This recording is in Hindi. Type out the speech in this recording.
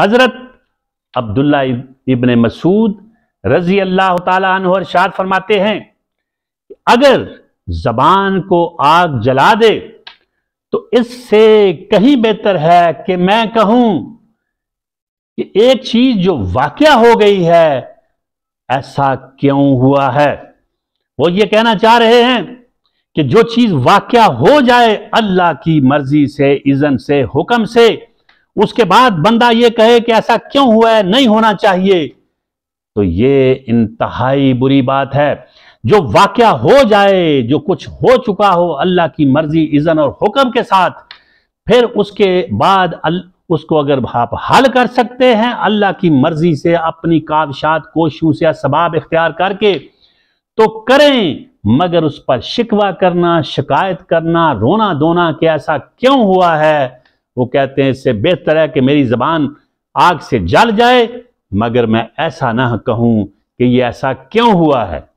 हज़रत अब्दुल्ला इब्ने मसूद रजी अल्लाह तु फरमाते हैं अगर जबान को आग जला दे तो इससे कहीं बेहतर है कि मैं कहूं कि एक चीज जो वाकया हो गई है ऐसा क्यों हुआ है वो ये कहना चाह रहे हैं कि जो चीज वाकया हो जाए अल्लाह की मर्जी से इजन से हुक्म से उसके बाद बंदा ये कहे कि ऐसा क्यों हुआ है नहीं होना चाहिए तो ये इंतहाई बुरी बात है जो वाक्य हो जाए जो कुछ हो चुका हो अल्लाह की मर्जी इज़न और हुक्म के साथ फिर उसके बाद उसको अगर आप हल कर सकते हैं अल्लाह की मर्जी से अपनी काबशात कोशिशों से सबाब इख्तियार करके तो करें मगर उस पर शिकवा करना शिकायत करना रोना धोना कि ऐसा क्यों हुआ है वो कहते हैं इससे बेहतर है कि मेरी ज़बान आग से जल जाए मगर मैं ऐसा ना कहूं कि ये ऐसा क्यों हुआ है